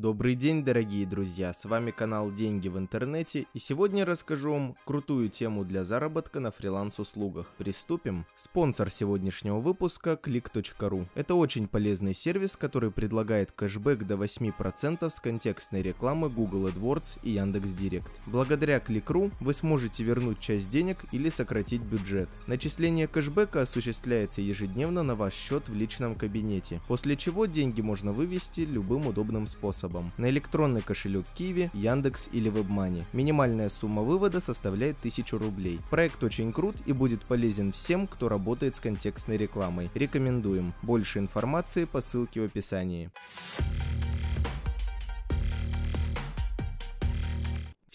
Добрый день, дорогие друзья, с вами канал Деньги в интернете и сегодня расскажу вам крутую тему для заработка на фриланс-услугах. Приступим. Спонсор сегодняшнего выпуска – click.ru. Это очень полезный сервис, который предлагает кэшбэк до 8% с контекстной рекламы Google AdWords и Яндекс Директ. Благодаря Click.ru вы сможете вернуть часть денег или сократить бюджет. Начисление кэшбэка осуществляется ежедневно на ваш счет в личном кабинете, после чего деньги можно вывести любым удобным способом способом – на электронный кошелек Kiwi, Яндекс или WebMoney. Минимальная сумма вывода составляет 1000 рублей. Проект очень крут и будет полезен всем, кто работает с контекстной рекламой. Рекомендуем. Больше информации по ссылке в описании.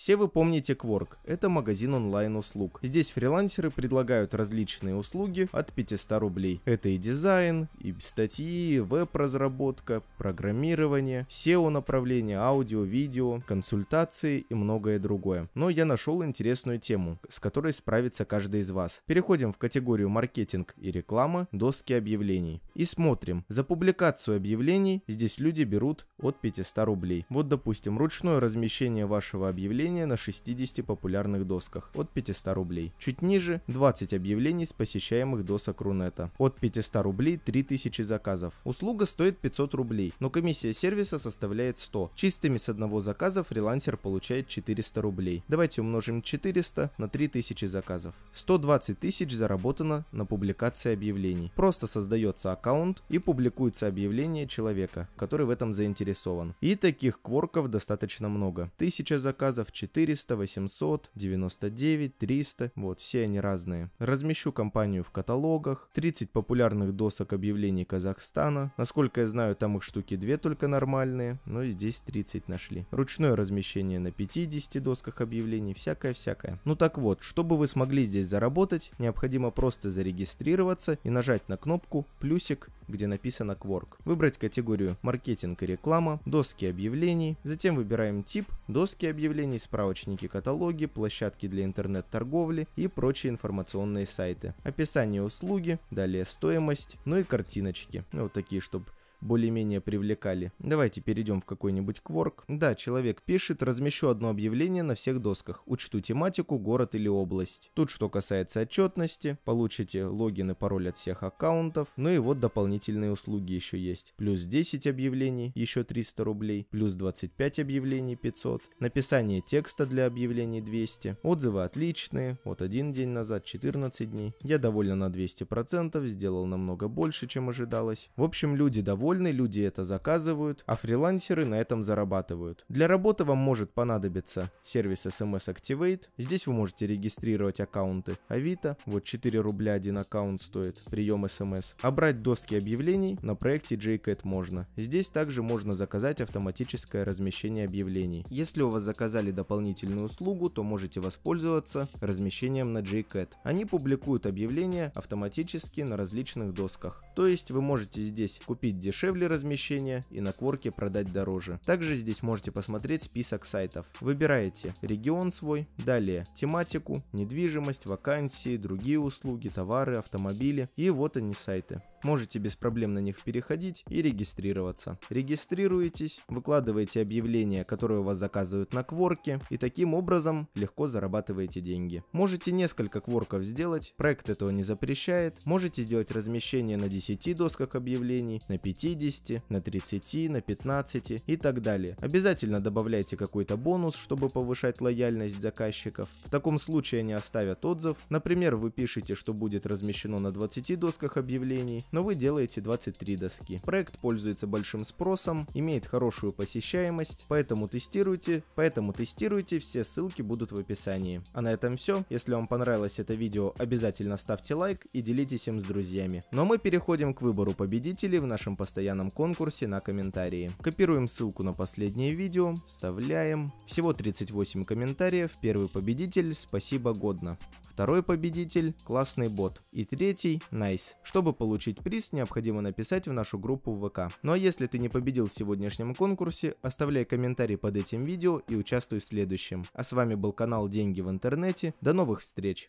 Все вы помните Quark, это магазин онлайн-услуг. Здесь фрилансеры предлагают различные услуги от 500 рублей. Это и дизайн, и статьи, веб-разработка, программирование, SEO-направление, аудио, видео, консультации и многое другое. Но я нашел интересную тему, с которой справится каждый из вас. Переходим в категорию маркетинг и реклама, доски объявлений. И смотрим. За публикацию объявлений здесь люди берут от 500 рублей. Вот, допустим, ручное размещение вашего объявления объявления на 60 популярных досках от 500 рублей. Чуть ниже 20 объявлений с посещаемых досок Рунета. От 500 рублей 3000 заказов. Услуга стоит 500 рублей, но комиссия сервиса составляет 100. Чистыми с одного заказа фрилансер получает 400 рублей. Давайте умножим 400 на 3000 заказов. 120 тысяч заработано на публикации объявлений. Просто создается аккаунт и публикуется объявление человека, который в этом заинтересован. И таких кворков достаточно много. 1000 заказов, 400, 800, 99, 300. Вот, все они разные. Размещу компанию в каталогах. 30 популярных досок объявлений Казахстана. Насколько я знаю, там их штуки 2 только нормальные. Но ну и здесь 30 нашли. Ручное размещение на 50 досках объявлений. Всякое-всякое. Ну так вот, чтобы вы смогли здесь заработать, необходимо просто зарегистрироваться и нажать на кнопку «плюсик» где написано Quark. Выбрать категорию «Маркетинг и реклама», «Доски объявлений», затем выбираем тип, доски объявлений, справочники, каталоги, площадки для интернет-торговли и прочие информационные сайты. Описание услуги, далее стоимость, ну и картиночки. ну Вот такие, чтобы более-менее привлекали. Давайте перейдем в какой-нибудь кворк. Да, человек пишет, размещу одно объявление на всех досках, учту тематику, город или область. Тут что касается отчетности, получите логин и пароль от всех аккаунтов, ну и вот дополнительные услуги еще есть. Плюс 10 объявлений, еще 300 рублей, плюс 25 объявлений 500, написание текста для объявлений 200, отзывы отличные, вот один день назад, 14 дней. Я довольно на 200%, сделал намного больше, чем ожидалось. В общем, люди довольны довольны, люди это заказывают, а фрилансеры на этом зарабатывают. Для работы вам может понадобиться сервис SMS Activate. Здесь вы можете регистрировать аккаунты Авито. Вот 4 рубля один аккаунт стоит, прием SMS. А брать доски объявлений на проекте JCAT можно. Здесь также можно заказать автоматическое размещение объявлений. Если у вас заказали дополнительную услугу, то можете воспользоваться размещением на JCAT. Они публикуют объявления автоматически на различных досках. То есть вы можете здесь купить дешевле дешевле размещения и на кворке продать дороже. Также здесь можете посмотреть список сайтов. Выбираете регион свой, далее тематику, недвижимость, вакансии, другие услуги, товары, автомобили и вот они сайты. Можете без проблем на них переходить и регистрироваться. Регистрируетесь, выкладываете объявления, которые у вас заказывают на кворке и таким образом легко зарабатываете деньги. Можете несколько кворков сделать, проект этого не запрещает. Можете сделать размещение на 10 досках объявлений, на 5 50, на 30, на 15 и так далее. Обязательно добавляйте какой-то бонус, чтобы повышать лояльность заказчиков. В таком случае они оставят отзыв. Например, вы пишете, что будет размещено на 20 досках объявлений, но вы делаете 23 доски. Проект пользуется большим спросом, имеет хорошую посещаемость, поэтому тестируйте, поэтому тестируйте, все ссылки будут в описании. А на этом все. Если вам понравилось это видео, обязательно ставьте лайк и делитесь им с друзьями. Но ну а мы переходим к выбору победителей в нашем постоянном постоянном конкурсе на комментарии. Копируем ссылку на последнее видео, вставляем. Всего 38 комментариев, первый победитель, спасибо годно второй победитель – классный бот, и третий – найс. Nice. Чтобы получить приз, необходимо написать в нашу группу в ВК. Ну а если ты не победил в сегодняшнем конкурсе, оставляй комментарий под этим видео и участвуй в следующем. А с вами был канал Деньги в интернете, до новых встреч!